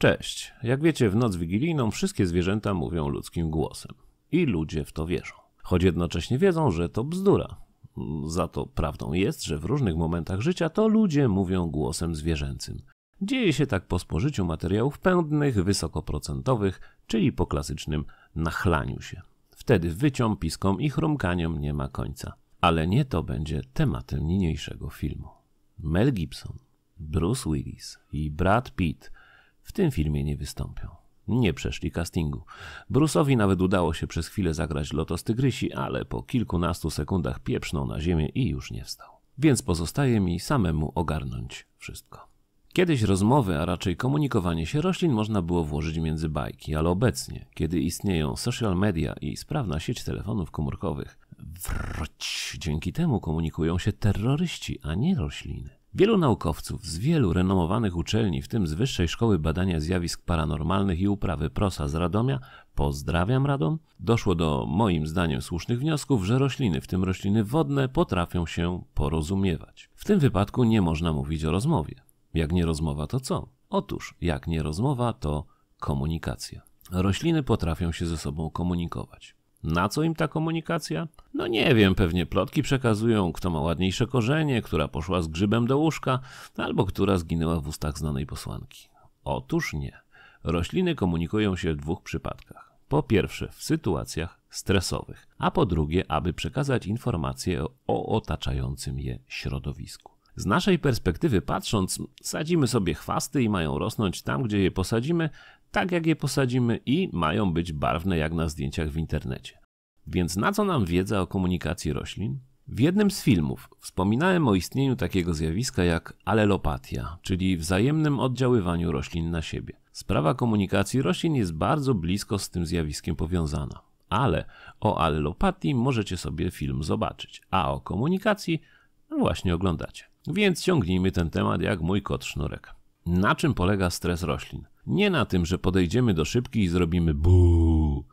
Cześć. Jak wiecie, w noc wigilijną wszystkie zwierzęta mówią ludzkim głosem. I ludzie w to wierzą. Choć jednocześnie wiedzą, że to bzdura. Za to prawdą jest, że w różnych momentach życia to ludzie mówią głosem zwierzęcym. Dzieje się tak po spożyciu materiałów pędnych, wysokoprocentowych, czyli po klasycznym nachlaniu się. Wtedy wyciom, piskom i chrumkaniom nie ma końca. Ale nie to będzie tematem niniejszego filmu. Mel Gibson, Bruce Willis i Brad Pitt – w tym filmie nie wystąpią. Nie przeszli castingu. Bruce'owi nawet udało się przez chwilę zagrać lotos tygrysi, ale po kilkunastu sekundach pieprznął na ziemię i już nie wstał. Więc pozostaje mi samemu ogarnąć wszystko. Kiedyś rozmowy, a raczej komunikowanie się roślin można było włożyć między bajki, ale obecnie, kiedy istnieją social media i sprawna sieć telefonów komórkowych, wroć, dzięki temu komunikują się terroryści, a nie rośliny. Wielu naukowców z wielu renomowanych uczelni, w tym z Wyższej Szkoły Badania Zjawisk Paranormalnych i Uprawy Prosa z Radomia, pozdrawiam Radom, doszło do moim zdaniem słusznych wniosków, że rośliny, w tym rośliny wodne, potrafią się porozumiewać. W tym wypadku nie można mówić o rozmowie. Jak nie rozmowa, to co? Otóż, jak nie rozmowa, to komunikacja. Rośliny potrafią się ze sobą komunikować. Na co im ta komunikacja? No nie wiem, pewnie plotki przekazują, kto ma ładniejsze korzenie, która poszła z grzybem do łóżka, albo która zginęła w ustach znanej posłanki. Otóż nie. Rośliny komunikują się w dwóch przypadkach. Po pierwsze, w sytuacjach stresowych, a po drugie, aby przekazać informacje o otaczającym je środowisku. Z naszej perspektywy patrząc, sadzimy sobie chwasty i mają rosnąć tam, gdzie je posadzimy, tak jak je posadzimy i mają być barwne jak na zdjęciach w internecie. Więc na co nam wiedza o komunikacji roślin? W jednym z filmów wspominałem o istnieniu takiego zjawiska jak alelopatia, czyli wzajemnym oddziaływaniu roślin na siebie. Sprawa komunikacji roślin jest bardzo blisko z tym zjawiskiem powiązana, ale o alelopatii możecie sobie film zobaczyć, a o komunikacji no właśnie oglądacie. Więc ciągnijmy ten temat jak mój kot sznurek. Na czym polega stres roślin? Nie na tym, że podejdziemy do szybki i zrobimy buu.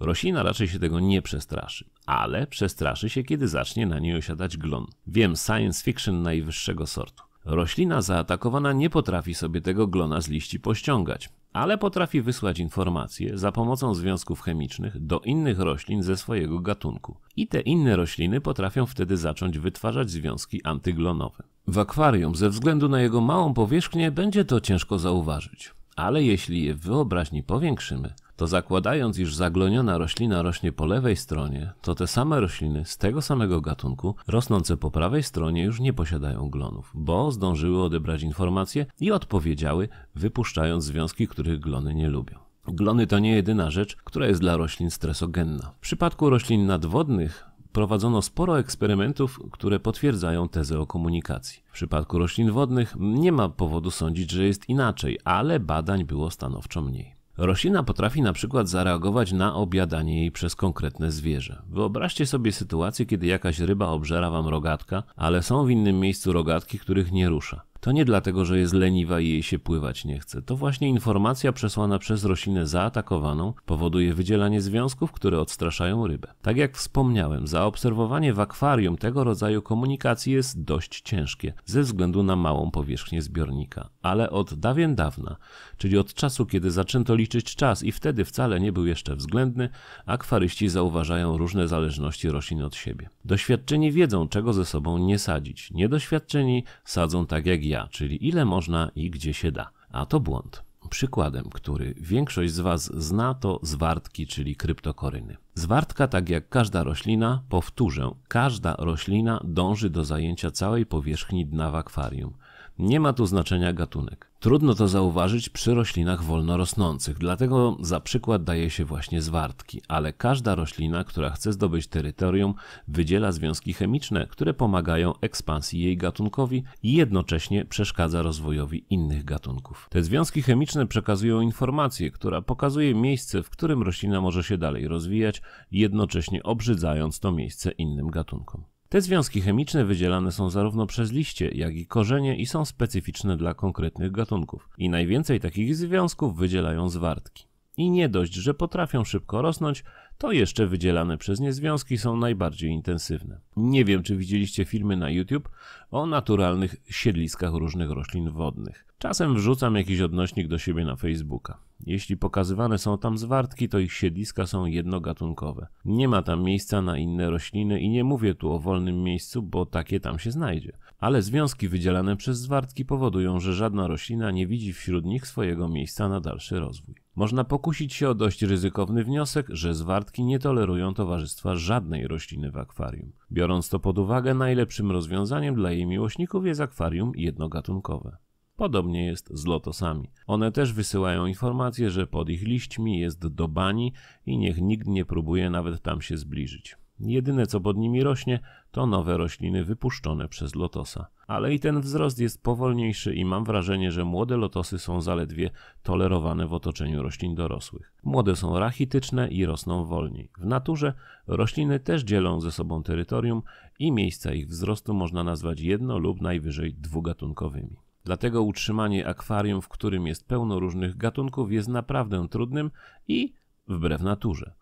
Roślina raczej się tego nie przestraszy, ale przestraszy się, kiedy zacznie na niej osiadać glon. Wiem, science fiction najwyższego sortu. Roślina zaatakowana nie potrafi sobie tego glona z liści pościągać, ale potrafi wysłać informacje za pomocą związków chemicznych do innych roślin ze swojego gatunku. I te inne rośliny potrafią wtedy zacząć wytwarzać związki antyglonowe. W akwarium, ze względu na jego małą powierzchnię, będzie to ciężko zauważyć. Ale jeśli je w wyobraźni powiększymy, to zakładając, iż zagloniona roślina rośnie po lewej stronie, to te same rośliny z tego samego gatunku, rosnące po prawej stronie, już nie posiadają glonów, bo zdążyły odebrać informacje i odpowiedziały, wypuszczając związki, których glony nie lubią. Glony to nie jedyna rzecz, która jest dla roślin stresogenna. W przypadku roślin nadwodnych prowadzono sporo eksperymentów, które potwierdzają tezę o komunikacji. W przypadku roślin wodnych nie ma powodu sądzić, że jest inaczej, ale badań było stanowczo mniej. Roślina potrafi na przykład zareagować na obiadanie jej przez konkretne zwierzę. Wyobraźcie sobie sytuację, kiedy jakaś ryba obżera wam rogatka, ale są w innym miejscu rogatki, których nie rusza to nie dlatego, że jest leniwa i jej się pływać nie chce. To właśnie informacja przesłana przez roślinę zaatakowaną powoduje wydzielanie związków, które odstraszają rybę. Tak jak wspomniałem, zaobserwowanie w akwarium tego rodzaju komunikacji jest dość ciężkie ze względu na małą powierzchnię zbiornika, ale od dawien dawna, czyli od czasu, kiedy zaczęto liczyć czas i wtedy wcale nie był jeszcze względny, akwaryści zauważają różne zależności roślin od siebie. Doświadczeni wiedzą, czego ze sobą nie sadzić. Niedoświadczeni sadzą tak jak ja czyli ile można i gdzie się da. A to błąd. Przykładem, który większość z Was zna, to zwartki, czyli kryptokoryny. Zwartka, tak jak każda roślina, powtórzę, każda roślina dąży do zajęcia całej powierzchni dna w akwarium. Nie ma tu znaczenia gatunek. Trudno to zauważyć przy roślinach wolnorosnących, dlatego za przykład daje się właśnie zwartki, ale każda roślina, która chce zdobyć terytorium, wydziela związki chemiczne, które pomagają ekspansji jej gatunkowi i jednocześnie przeszkadza rozwojowi innych gatunków. Te związki chemiczne przekazują informację, która pokazuje miejsce, w którym roślina może się dalej rozwijać, jednocześnie obrzydzając to miejsce innym gatunkom. Te związki chemiczne wydzielane są zarówno przez liście, jak i korzenie i są specyficzne dla konkretnych gatunków. I najwięcej takich związków wydzielają zwartki. I nie dość, że potrafią szybko rosnąć, to jeszcze wydzielane przez nie związki są najbardziej intensywne. Nie wiem, czy widzieliście filmy na YouTube o naturalnych siedliskach różnych roślin wodnych. Czasem wrzucam jakiś odnośnik do siebie na Facebooka. Jeśli pokazywane są tam zwartki, to ich siedliska są jednogatunkowe. Nie ma tam miejsca na inne rośliny i nie mówię tu o wolnym miejscu, bo takie tam się znajdzie. Ale związki wydzielane przez zwartki powodują, że żadna roślina nie widzi wśród nich swojego miejsca na dalszy rozwój. Można pokusić się o dość ryzykowny wniosek, że zwartki nie tolerują towarzystwa żadnej rośliny w akwarium. Biorąc to pod uwagę, najlepszym rozwiązaniem dla jej miłośników jest akwarium jednogatunkowe. Podobnie jest z lotosami. One też wysyłają informację, że pod ich liśćmi jest do bani i niech nikt nie próbuje nawet tam się zbliżyć. Jedyne co pod nimi rośnie to nowe rośliny wypuszczone przez lotosa. Ale i ten wzrost jest powolniejszy i mam wrażenie, że młode lotosy są zaledwie tolerowane w otoczeniu roślin dorosłych. Młode są rachityczne i rosną wolniej. W naturze rośliny też dzielą ze sobą terytorium i miejsca ich wzrostu można nazwać jedno lub najwyżej dwugatunkowymi. Dlatego utrzymanie akwarium, w którym jest pełno różnych gatunków, jest naprawdę trudnym i wbrew naturze.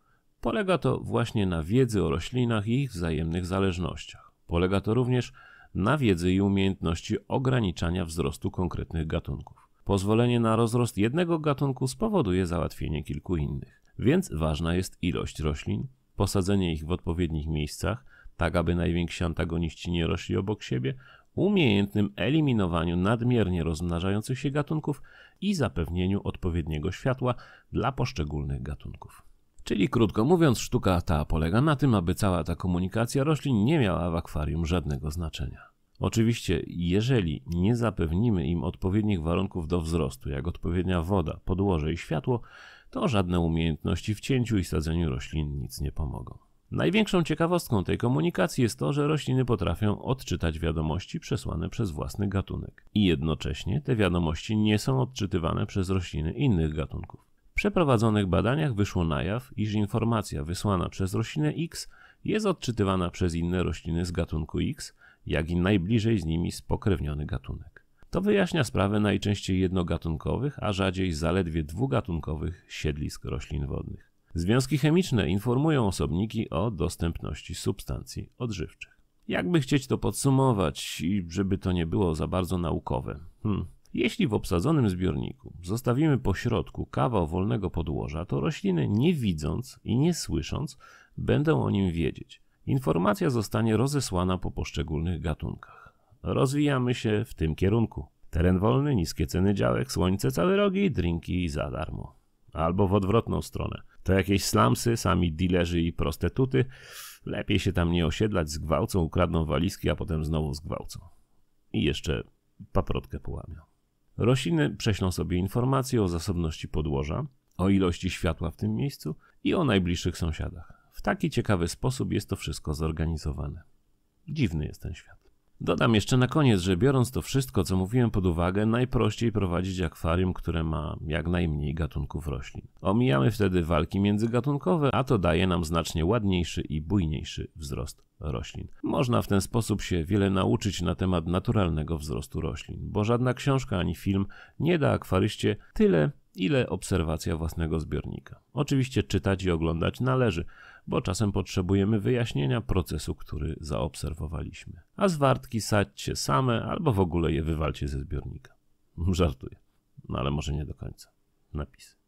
Polega to właśnie na wiedzy o roślinach i ich wzajemnych zależnościach. Polega to również na wiedzy i umiejętności ograniczania wzrostu konkretnych gatunków. Pozwolenie na rozrost jednego gatunku spowoduje załatwienie kilku innych, więc ważna jest ilość roślin, posadzenie ich w odpowiednich miejscach, tak aby najwięksi antagoniści nie rośli obok siebie umiejętnym eliminowaniu nadmiernie rozmnażających się gatunków i zapewnieniu odpowiedniego światła dla poszczególnych gatunków. Czyli krótko mówiąc, sztuka ta polega na tym, aby cała ta komunikacja roślin nie miała w akwarium żadnego znaczenia. Oczywiście, jeżeli nie zapewnimy im odpowiednich warunków do wzrostu, jak odpowiednia woda, podłoże i światło, to żadne umiejętności w cięciu i sadzeniu roślin nic nie pomogą. Największą ciekawostką tej komunikacji jest to, że rośliny potrafią odczytać wiadomości przesłane przez własny gatunek i jednocześnie te wiadomości nie są odczytywane przez rośliny innych gatunków. W przeprowadzonych badaniach wyszło na jaw, iż informacja wysłana przez roślinę X jest odczytywana przez inne rośliny z gatunku X, jak i najbliżej z nimi spokrewniony gatunek. To wyjaśnia sprawę najczęściej jednogatunkowych, a rzadziej zaledwie dwugatunkowych siedlisk roślin wodnych. Związki chemiczne informują osobniki o dostępności substancji odżywczych. Jakby chcieć to podsumować i żeby to nie było za bardzo naukowe. Hmm. Jeśli w obsadzonym zbiorniku zostawimy po środku kawał wolnego podłoża, to rośliny nie widząc i nie słysząc będą o nim wiedzieć. Informacja zostanie rozesłana po poszczególnych gatunkach. Rozwijamy się w tym kierunku. Teren wolny, niskie ceny działek, słońce, całe rogi, drinki za darmo albo w odwrotną stronę. To jakieś slamsy, sami dilerzy i prostytuty. Lepiej się tam nie osiedlać, zgwałcą, ukradną walizki, a potem znowu zgwałcą. I jeszcze paprotkę połamią. Rośliny prześlą sobie informacje o zasobności podłoża, o ilości światła w tym miejscu i o najbliższych sąsiadach. W taki ciekawy sposób jest to wszystko zorganizowane. Dziwny jest ten świat. Dodam jeszcze na koniec, że biorąc to wszystko, co mówiłem pod uwagę, najprościej prowadzić akwarium, które ma jak najmniej gatunków roślin. Omijamy wtedy walki międzygatunkowe, a to daje nam znacznie ładniejszy i bujniejszy wzrost roślin. Można w ten sposób się wiele nauczyć na temat naturalnego wzrostu roślin, bo żadna książka ani film nie da akwaryście tyle, ile obserwacja własnego zbiornika. Oczywiście czytać i oglądać należy, bo czasem potrzebujemy wyjaśnienia procesu, który zaobserwowaliśmy. A zwartki sadźcie same albo w ogóle je wywalcie ze zbiornika. Żartuję, no ale może nie do końca. Napisy.